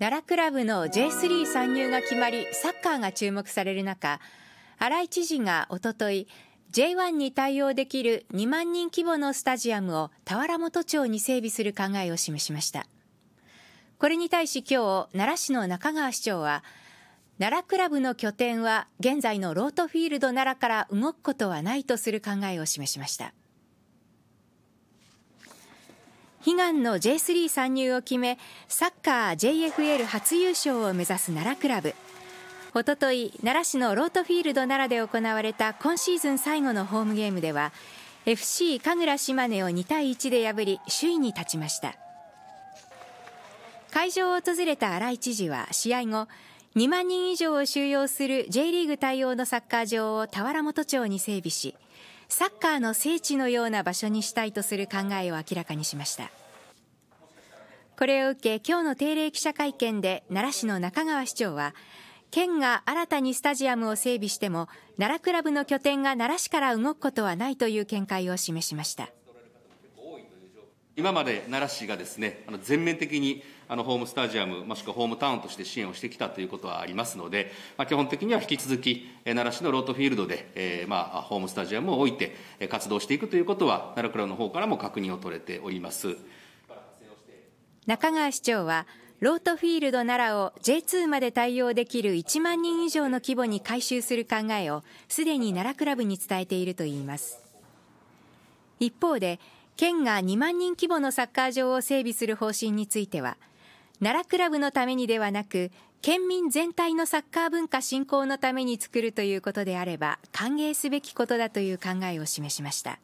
奈良クラブの J3 参入が決まりサッカーが注目される中新井知事がおととい J1 に対応できる2万人規模のスタジアムを田原本町に整備する考えを示しましたこれに対し今日奈良市の中川市長は奈良クラブの拠点は現在のロートフィールド奈良から動くことはないとする考えを示しました悲願の J3 参入を決めサッカー JFL 初優勝を目指す奈良クラブおととい奈良市のロートフィールド奈良で行われた今シーズン最後のホームゲームでは FC 神楽島根を2対1で破り首位に立ちました会場を訪れた新井知事は試合後2万人以上を収容する J リーグ対応のサッカー場を田原本町に整備しサッカーの聖地のような場所にしたいとする考えを明らかにしましたこれを受け今日の定例記者会見で奈良市の中川市長は県が新たにスタジアムを整備しても奈良クラブの拠点が奈良市から動くことはないという見解を示しました今まで奈良市がですね、あの全面的にあのホームスタジアム、もしくはホームタウンとして支援をしてきたということはありますので、まあ、基本的には引き続き、奈良市のロートフィールドで、えー、まあ、ホームスタジアムを置いて活動していくということは、奈良クラブの方からも確認を取れております。中川市長は、ロートフィールド奈良を J2 まで対応できる1万人以上の規模に改修する考えを、すでに奈良クラブに伝えているといいます。一方で、県が2万人規模のサッカー場を整備する方針については奈良クラブのためにではなく県民全体のサッカー文化振興のために作るということであれば歓迎すべきことだという考えを示しました。